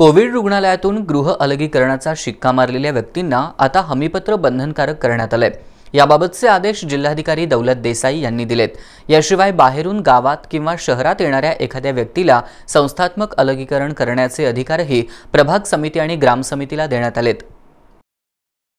Covid रुग्णालयातून गृह अलगीकरणाचा शिक्का मारलेल्या व्यक्तींना आता हमीपत्र बंधनकारक करण्यात आलंय याबाबतचे आदेश जिल्हाधिकारी दौलत देसाई यांनी दिलेत याशिवाय बाहेरून गावात किंवा शहरात येणाऱ्या एखाद्या व्यक्तीला संस्थात्मक अलगीकरण करण्याचे अधिकारही प्रभाग समिती आणि ग्राम समितीला देण्यात आलेत